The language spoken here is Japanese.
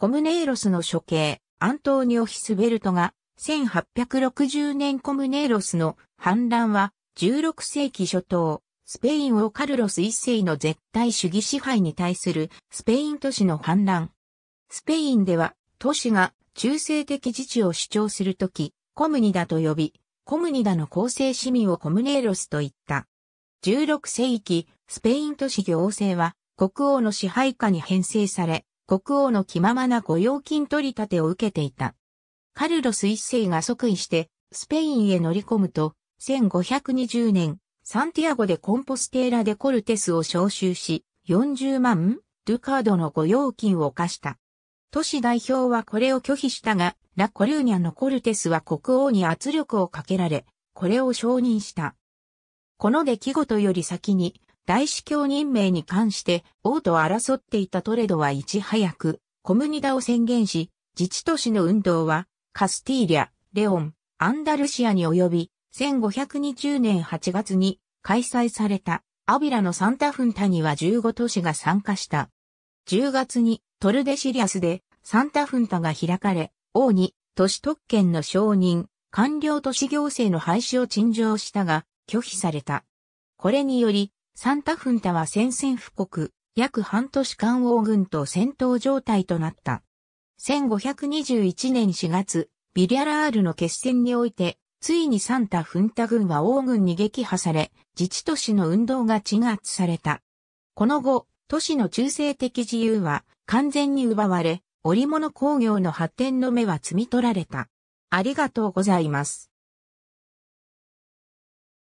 コムネイロスの処刑、アントーニオ・ヒスベルトが、1860年コムネイロスの反乱は、16世紀初頭、スペインをカルロス一世の絶対主義支配に対するスペイン都市の反乱。スペインでは都市が中性的自治を主張するとき、コムニダと呼び、コムニダの構成市民をコムネイロスと言った。16世紀、スペイン都市行政は国王の支配下に編成され、国王の気ままな御用金取り立てを受けていた。カルロス一世が即位して、スペインへ乗り込むと、1520年、サンティアゴでコンポステーラでコルテスを招集し、40万ルカードの御用金を課した。都市代表はこれを拒否したが、ラ・コルーニャのコルテスは国王に圧力をかけられ、これを承認した。この出来事より先に、大司教任命に関して王と争っていたトレドはいち早くコムニダを宣言し、自治都市の運動はカスティーリャ、レオン、アンダルシアに及び、1520年8月に開催されたアビラのサンタフンタには15都市が参加した。10月にトルデシリアスでサンタフンタが開かれ、王に都市特権の承認、官僚都市行政の廃止を陳情したが拒否された。これにより、サンタフンタは宣戦布告、約半年間王軍と戦闘状態となった。1521年4月、ビリャラールの決戦において、ついにサンタフンタ軍は王軍に撃破され、自治都市の運動が鎮圧された。この後、都市の中性的自由は完全に奪われ、織物工業の発展の目は摘み取られた。ありがとうございます。